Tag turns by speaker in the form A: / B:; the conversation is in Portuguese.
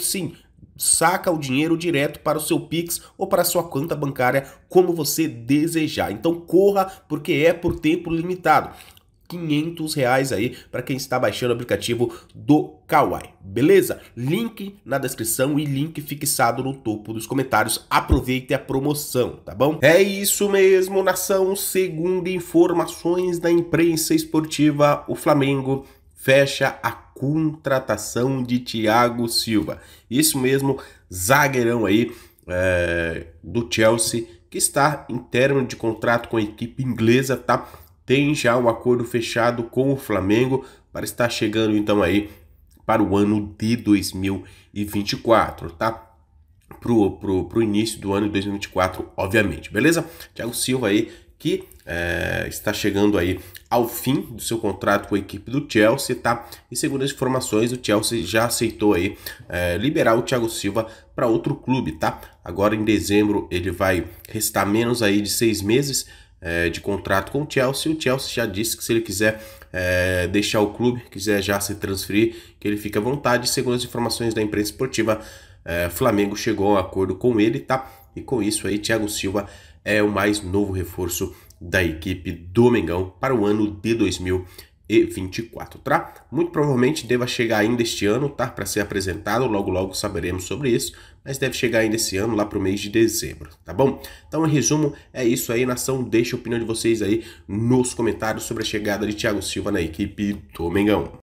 A: sim saca o dinheiro direto para o seu Pix ou para a sua conta bancária, como você desejar. Então corra, porque é por tempo limitado. 500 reais aí para quem está baixando o aplicativo do Kawai, beleza? Link na descrição e link fixado no topo dos comentários. Aproveite a promoção, tá bom? É isso mesmo, nação. Segundo informações da imprensa esportiva, o Flamengo fecha a contratação de Thiago Silva. Isso mesmo, zagueirão aí é, do Chelsea, que está em termo de contrato com a equipe inglesa, tá? Tem já um acordo fechado com o Flamengo para estar chegando então aí para o ano de 2024, tá? Pro, pro início do ano de 2024, obviamente, beleza? Thiago Silva aí que é, está chegando aí ao fim do seu contrato com a equipe do Chelsea, tá? E segundo as informações, o Chelsea já aceitou aí é, liberar o Thiago Silva para outro clube, tá? Agora em dezembro ele vai restar menos aí de seis meses é, de contrato com o Chelsea. O Chelsea já disse que se ele quiser é, deixar o clube, quiser já se transferir, que ele fica à vontade. Segundo as informações da imprensa esportiva, é, Flamengo chegou a um acordo com ele, tá? E com isso aí, Thiago Silva é o mais novo reforço da equipe do Mengão para o ano de 2024, tá? Muito provavelmente deva chegar ainda este ano, tá? Para ser apresentado, logo logo saberemos sobre isso, mas deve chegar ainda esse ano, lá para o mês de dezembro, tá bom? Então, em resumo, é isso aí, nação. Deixa a opinião de vocês aí nos comentários sobre a chegada de Thiago Silva na equipe do Mengão.